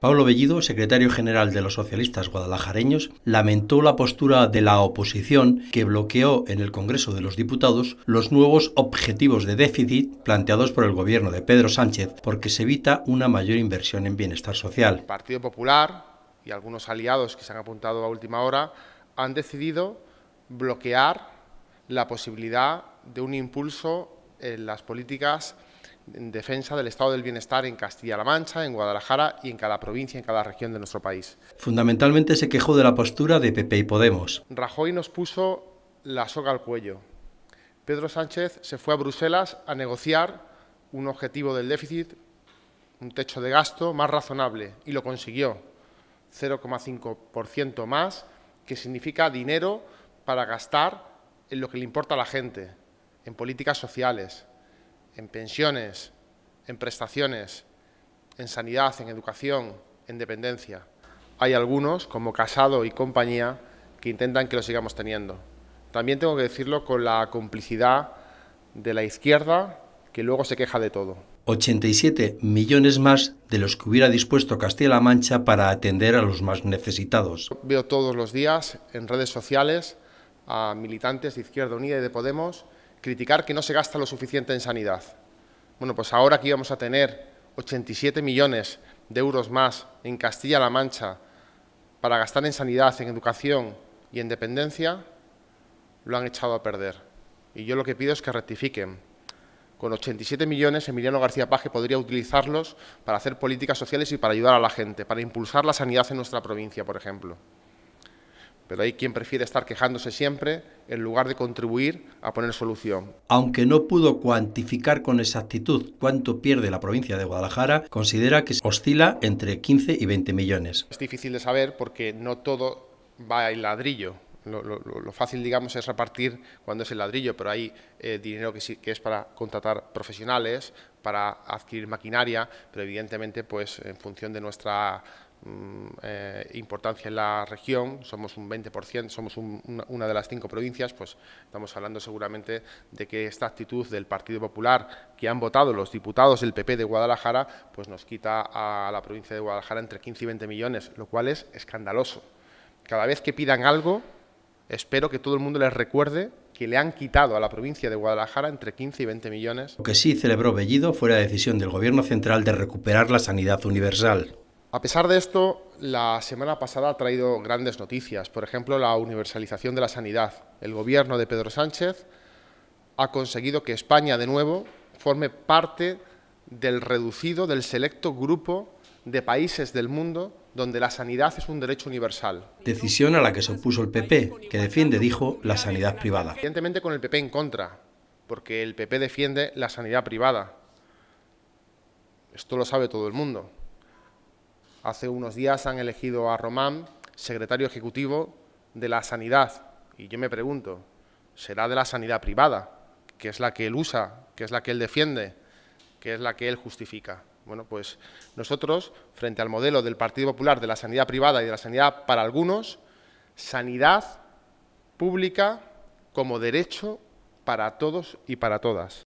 Pablo Bellido, secretario general de los socialistas guadalajareños, lamentó la postura de la oposición que bloqueó en el Congreso de los Diputados los nuevos objetivos de déficit planteados por el gobierno de Pedro Sánchez porque se evita una mayor inversión en bienestar social. El Partido Popular y algunos aliados que se han apuntado a última hora han decidido bloquear la posibilidad de un impulso en las políticas en defensa del estado del bienestar en Castilla-La Mancha, en Guadalajara y en cada provincia, en cada región de nuestro país. Fundamentalmente se quejó de la postura de PP y Podemos. Rajoy nos puso la soga al cuello. Pedro Sánchez se fue a Bruselas a negociar un objetivo del déficit, un techo de gasto más razonable y lo consiguió. 0,5% más, que significa dinero para gastar en lo que le importa a la gente, en políticas sociales, en pensiones, en prestaciones, en sanidad, en educación, en dependencia. Hay algunos, como Casado y compañía, que intentan que lo sigamos teniendo. También tengo que decirlo con la complicidad de la izquierda, que luego se queja de todo. 87 millones más de los que hubiera dispuesto Castilla-La Mancha para atender a los más necesitados. Veo todos los días en redes sociales a militantes de Izquierda Unida y de Podemos criticar que no se gasta lo suficiente en sanidad. Bueno, pues ahora que íbamos a tener 87 millones de euros más en Castilla-La Mancha para gastar en sanidad, en educación y en dependencia, lo han echado a perder. Y yo lo que pido es que rectifiquen. Con 87 millones, Emiliano García Paje podría utilizarlos para hacer políticas sociales y para ayudar a la gente, para impulsar la sanidad en nuestra provincia, por ejemplo. Pero hay quien prefiere estar quejándose siempre en lugar de contribuir a poner solución. Aunque no pudo cuantificar con exactitud cuánto pierde la provincia de Guadalajara, considera que oscila entre 15 y 20 millones. Es difícil de saber porque no todo va en ladrillo. Lo, fácil, digamos, es repartir cuando es el ladrillo, pero hay eh, dinero que, que es para contratar profesionales, para adquirir maquinaria, pero evidentemente, pues, en función de nuestra Mm, eh, importancia en la región, somos un 20%, somos una, de las cinco provincias, pues estamos hablando seguramente de que esta actitud del Partido Popular que han votado los diputados del PP de Guadalajara, pues nos quita a la provincia de Guadalajara entre 15 y 20 millones, lo cual es escandaloso. Cada vez que pidan algo, espero que todo el mundo les recuerde que le han quitado a la provincia de Guadalajara entre 15 y 20 millones. Lo que sí celebró Bellido fue la decisión del Gobierno Central de recuperar la sanidad universal. A pesar de esto, la semana pasada ha traído grandes noticias, por ejemplo, la universalización de la sanidad. El gobierno de Pedro Sánchez ha conseguido que España, de nuevo, forme parte del reducido, del selecto grupo de países del mundo donde la sanidad es un derecho universal. Decisión a la que se opuso el PP, que defiende, dijo, la sanidad privada. Evidentemente con el PP en contra, porque el PP defiende la sanidad privada. Esto lo sabe todo el mundo. Hace unos días han elegido a Román secretario ejecutivo de la sanidad. Y yo me pregunto, ¿será de la sanidad privada, que es la que él usa, que es la que él defiende, que es la que él justifica? Bueno, pues nosotros, frente al modelo del Partido Popular de la sanidad privada y de la sanidad para algunos, sanidad pública como derecho para todos y para todas.